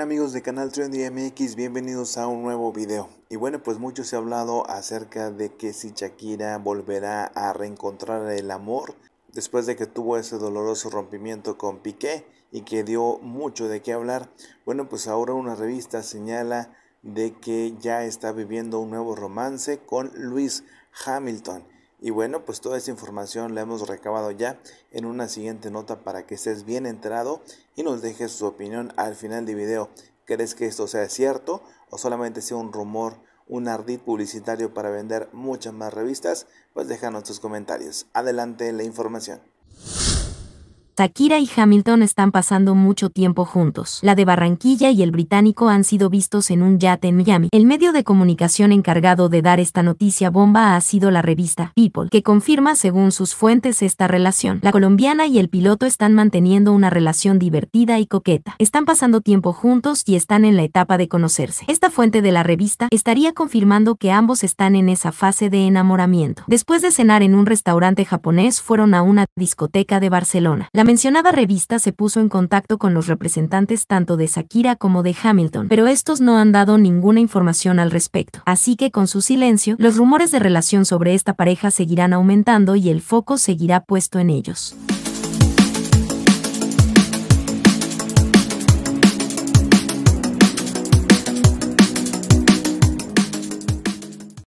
amigos de Canal Trendy MX, bienvenidos a un nuevo video. Y bueno, pues mucho se ha hablado acerca de que si Shakira volverá a reencontrar el amor después de que tuvo ese doloroso rompimiento con Piqué y que dio mucho de qué hablar. Bueno, pues ahora una revista señala de que ya está viviendo un nuevo romance con Luis Hamilton. Y bueno, pues toda esta información la hemos recabado ya en una siguiente nota para que estés bien enterado y nos dejes su opinión al final del video. ¿Crees que esto sea cierto o solamente sea un rumor, un ardid publicitario para vender muchas más revistas? Pues déjanos tus comentarios. Adelante la información. Shakira y Hamilton están pasando mucho tiempo juntos. La de Barranquilla y el británico han sido vistos en un yate en Miami. El medio de comunicación encargado de dar esta noticia bomba ha sido la revista People, que confirma según sus fuentes esta relación. La colombiana y el piloto están manteniendo una relación divertida y coqueta. Están pasando tiempo juntos y están en la etapa de conocerse. Esta fuente de la revista estaría confirmando que ambos están en esa fase de enamoramiento. Después de cenar en un restaurante japonés fueron a una discoteca de Barcelona mencionada revista se puso en contacto con los representantes tanto de Shakira como de Hamilton, pero estos no han dado ninguna información al respecto. Así que con su silencio, los rumores de relación sobre esta pareja seguirán aumentando y el foco seguirá puesto en ellos.